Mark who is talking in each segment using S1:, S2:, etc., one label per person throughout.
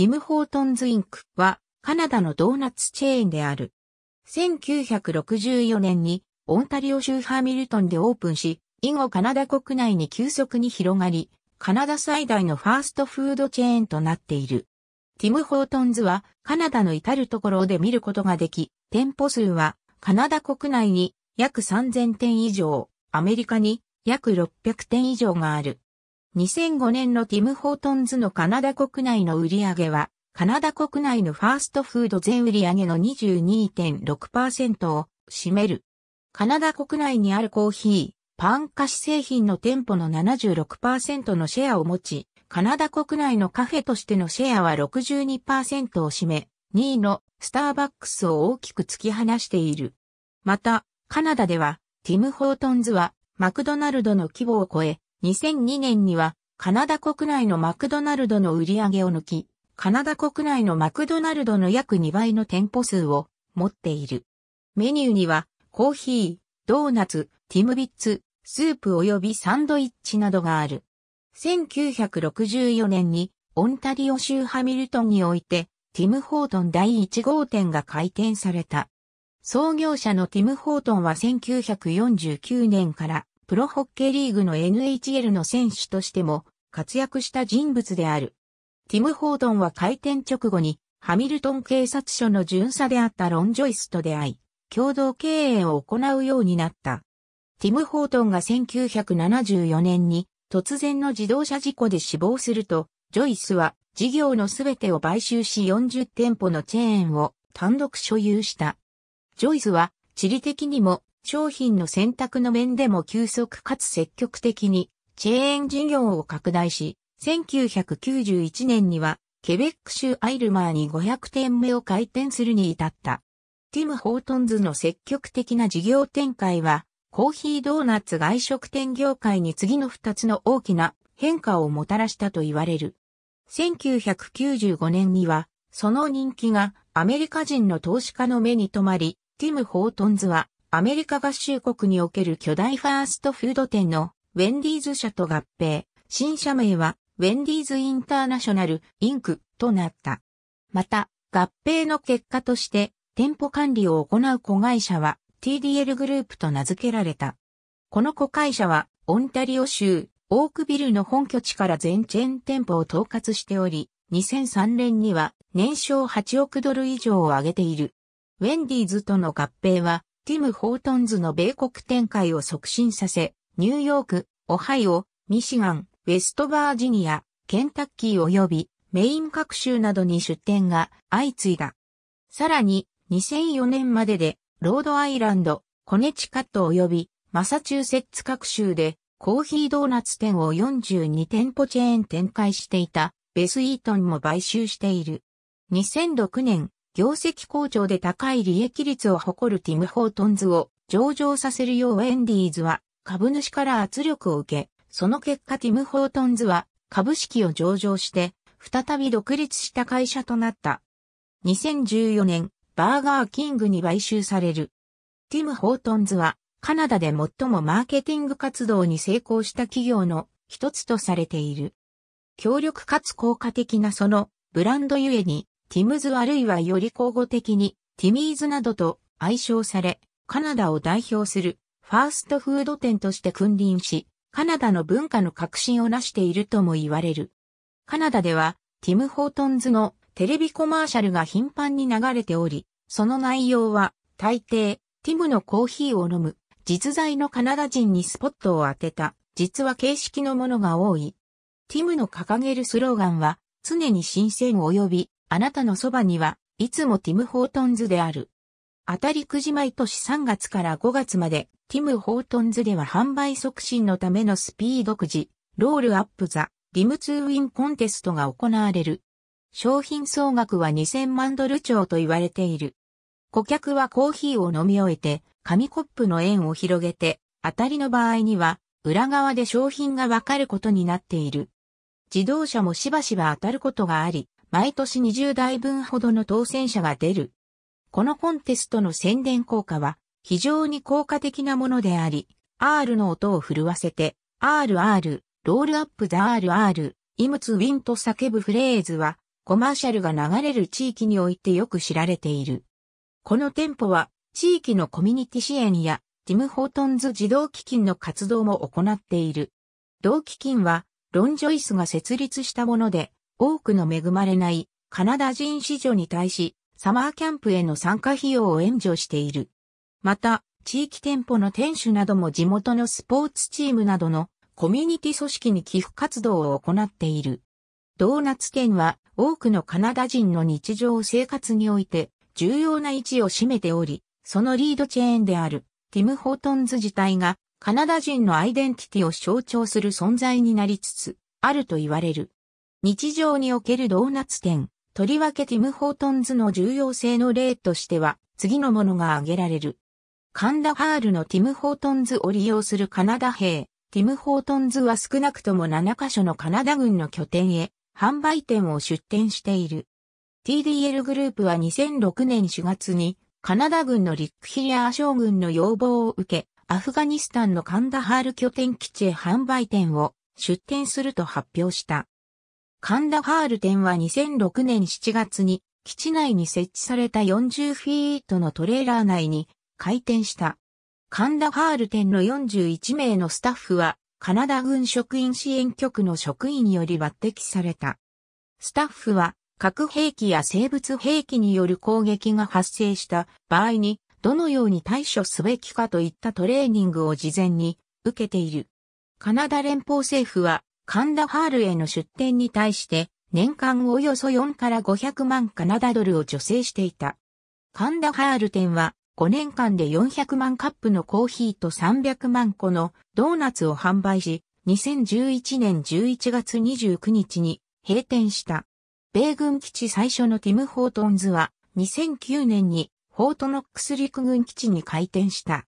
S1: ティム・ホートンズ・インクはカナダのドーナツチェーンである。1964年にオンタリオ州ハーミルトンでオープンし、以後カナダ国内に急速に広がり、カナダ最大のファーストフードチェーンとなっている。ティム・ホートンズはカナダの至るところで見ることができ、店舗数はカナダ国内に約3000店以上、アメリカに約600店以上がある。2005年のティム・ホートンズのカナダ国内の売り上げは、カナダ国内のファーストフード全売上の22.6%を占める。カナダ国内にあるコーヒー、パン菓子製品の店舗の76%のシェアを持ち、カナダ国内のカフェとしてのシェアは62%を占め、2位のスターバックスを大きく突き放している。また、カナダでは、ティム・ホートンズは、マクドナルドの規模を超え、2002年にはカナダ国内のマクドナルドの売り上げを抜き、カナダ国内のマクドナルドの約2倍の店舗数を持っている。メニューにはコーヒー、ドーナツ、ティムビッツ、スープ及びサンドイッチなどがある。1964年にオンタリオ州ハミルトンにおいてティム・ホートン第1号店が開店された。創業者のティム・ホートンは1949年からプロホッケーリーグの NHL の選手としても活躍した人物である。ティム・ホードンは開店直後にハミルトン警察署の巡査であったロン・ジョイスと出会い、共同経営を行うようになった。ティム・ホートンが1974年に突然の自動車事故で死亡すると、ジョイスは事業のすべてを買収し40店舗のチェーンを単独所有した。ジョイスは地理的にも商品の選択の面でも急速かつ積極的にチェーン事業を拡大し、1991年にはケベック州アイルマーに500店目を開店するに至った。ティム・ホートンズの積極的な事業展開は、コーヒードーナツ外食店業界に次の2つの大きな変化をもたらしたと言われる。1995年には、その人気がアメリカ人の投資家の目に留まり、ティム・ホートンズはアメリカ合衆国における巨大ファーストフード店のウェンディーズ社と合併、新社名はウェンディーズインターナショナルインクとなった。また、合併の結果として店舗管理を行う子会社は TDL グループと名付けられた。この子会社はオンタリオ州オークビルの本拠地から全チェーン店舗を統括しており、2003年には年商8億ドル以上を上げている。ウェンディーズとの合併はティム・ホートンズの米国展開を促進させ、ニューヨーク、オハイオ、ミシガン、ウェストバージニア、ケンタッキー及びメイン各州などに出店が相次いだ。さらに2004年まででロードアイランド、コネチカット及びマサチューセッツ各州でコーヒードーナツ店を42店舗チェーン展開していたベスイートンも買収している。2006年業績好調で高い利益率を誇るティム・ホートンズを上場させるようウェンディーズは株主から圧力を受け、その結果ティム・ホートンズは株式を上場して再び独立した会社となった。2014年、バーガーキングに買収される。ティム・ホートンズはカナダで最もマーケティング活動に成功した企業の一つとされている。強力かつ効果的なそのブランドゆえにティムズあるいはより口語的にティミーズなどと愛称され、カナダを代表するファーストフード店として君臨し、カナダの文化の革新を成しているとも言われる。カナダでは、ティム・ホートンズのテレビコマーシャルが頻繁に流れており、その内容は、大抵、ティムのコーヒーを飲む、実在のカナダ人にスポットを当てた、実は形式のものが多い。ティムの掲げるスローガンは、常に新鮮及びあなたのそばには、いつもティム・ホートンズである。当たりくじ毎年3月から5月まで、ティム・ホートンズでは販売促進のためのスピードくじ、ロールアップザ、リムツーウィンコンテストが行われる。商品総額は2000万ドル超と言われている。顧客はコーヒーを飲み終えて、紙コップの円を広げて、当たりの場合には、裏側で商品がわかることになっている。自動車もしばしば当たることがあり、毎年20台分ほどの当選者が出る。このコンテストの宣伝効果は非常に効果的なものであり、R の音を震わせて、RR、ロールアップザ RR、イムツウィンと叫ぶフレーズは、コマーシャルが流れる地域においてよく知られている。この店舗は、地域のコミュニティ支援や、ティム・ホートンズ自動基金の活動も行っている。同基金は、ロン・ジョイスが設立したもので、多くの恵まれないカナダ人子女に対し、サマーキャンプへの参加費用を援助している。また、地域店舗の店主なども地元のスポーツチームなどのコミュニティ組織に寄付活動を行っている。ドーナツ店は多くのカナダ人の日常生活において重要な位置を占めており、そのリードチェーンであるティム・ホートンズ自体がカナダ人のアイデンティティを象徴する存在になりつつあると言われる。日常におけるドーナツ店、とりわけティム・ホートンズの重要性の例としては、次のものが挙げられる。カンダハールのティム・ホートンズを利用するカナダ兵、ティム・ホートンズは少なくとも7カ所のカナダ軍の拠点へ、販売店を出店している。TDL グループは2006年4月に、カナダ軍のリックヒリアー将軍の要望を受け、アフガニスタンのカンダハール拠点基地へ販売店を出店すると発表した。カンダハール店は2006年7月に基地内に設置された40フィートのトレーラー内に開店した。カンダハール店の41名のスタッフはカナダ軍職員支援局の職員により抜擢された。スタッフは核兵器や生物兵器による攻撃が発生した場合にどのように対処すべきかといったトレーニングを事前に受けている。カナダ連邦政府はカンダハールへの出店に対して年間およそ4から500万カナダドルを助成していた。カンダハール店は5年間で400万カップのコーヒーと300万個のドーナツを販売し、2011年11月29日に閉店した。米軍基地最初のティム・ホートンズは2009年にホートノックス陸軍基地に開店した。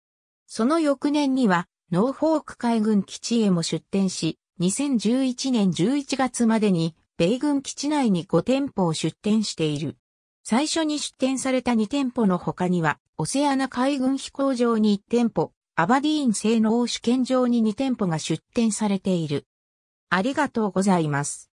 S1: その翌年にはノーフォーク海軍基地へも出店し、2011年11月までに、米軍基地内に5店舗を出店している。最初に出店された2店舗の他には、オセアナ海軍飛行場に1店舗、アバディーン製の欧主権場に2店舗が出店されている。ありがとうございます。